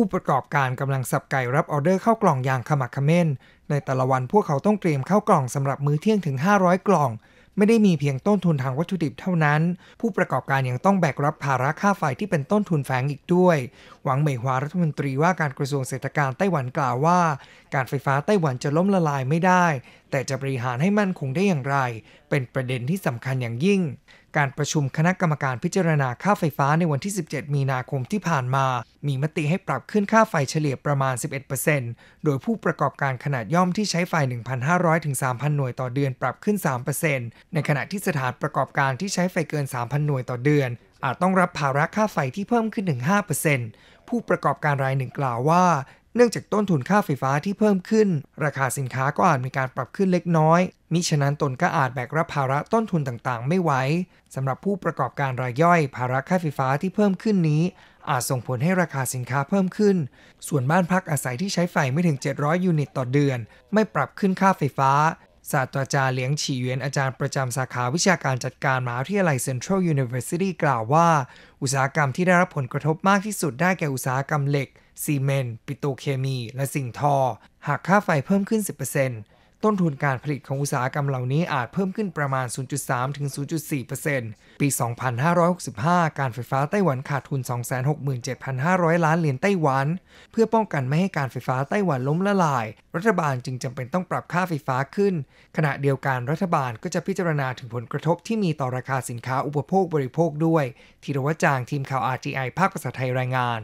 ผู้ประกอบการกำลังสับไก่รับออเดอร์เข้ากล่องอย่างขมักขม้นในแต่ละวันพวกเขาต้องเตรียมเข้ากล่องสำหรับมื้อเที่ยงถึง500กล่อง ไม่ได้มีเพียงต้นทุนทางวัตถุดิบเท่านั้น ผู้ประกอบการยังต้องแบกรับภาระค่าไฟที่เป็นต้นทุนแฝงอีกด้วย หวังเหมยฮวารัฐมนตรีว่าการกระทรวงเศรษฐการไต้หวันกล่าวว่า การไฟฟ้าไต้หวันจะล้มละลายไม่ได้แต่จะบริหารให้มั่นคงได้อย่างไร เป็นประเด็นที่สำคัญอย่างยิ่ง การประชุมคณะกรรมการพิจารณาค่าไฟฟ้าในวันที่ 17 มีนาคมที่ผ่านมา มีมติให้ปรับขึ้นค่าไฟเฉลี่ยประมาณ 11%โดยผู้ประกอบการขนาดย่อมที่ใช้ไฟ 1,500ถึง3,000 หน่วยต่อเดือนปรับขึ้น 3%ในขณะที่สถานประกอบการที่ใช้ไฟเกิน 3,000 หน่วยต่อเดือน อาจต้องรับภาระค่าไฟที่เพิ่มขึ้นถึง5%ผู้ประกอบการรายหนึ่งกล่าวว่าเนื่องจากต้นทุนค่าไฟฟ้าที่เพิ่มขึ้น ราคาสินค้าก็อาจมีการปรับขึ้นเล็กน้อย มิฉะนั้นตนก็อาจแบกรับภาระต้นทุนต่างๆ ไม่ไหวสำหรับผู้ประกอบการรายย่อยภาระค่าไฟฟ้าที่เพิ่มขึ้นนี้ อาจส่งผลให้ราคาสินค้าเพิ่มขึ้น ส่วนบ้านพักอาศัยที่ใช้ไฟไม่ถึง 700 ยูนิตต่อเดือน ไม่ปรับขึ้นค่าไฟฟ้าศาสตราจารย์เลี้ยงฉีเวยนอาจารย์ประจำสาขาวิชาการจัดการมหาวิทยาลัยเซ็นทรัลยูนิเวอร์ซิตี้กล่าวว่า อุตสาหกรรมที่ได้รับผลกระทบมากที่สุดได้แก่อุตสาหกรรมเหล็กซีเมนต์ปิโตเคมี และสิ่งทอ หากค่าไฟเพิ่มขึ้น 10%ต้นทุนการผลิตของอุตสาหกรรมเหล่านี้อาจเพิ่มขึ้นประมาณ 0.3ถึง0.4%ปี 2565 การไฟฟ้าไต้หวันขาดทุน 267,500 ล้านเหรียญไต้หวัน เพื่อป้องกันไม่ให้การไฟฟ้าไต้หวันล้มละลาย รัฐบาลจึงจำเป็นต้องปรับค่าไฟฟ้าขึ้น ขณะเดียวกันรัฐบาลก็จะพิจารณาถึงผลกระทบที่มีต่อราคาสินค้าอุปโภคบริโภคด้วยธีรวัจาง ทีมข่าว RTI ภาคภาษาไทยรายงาน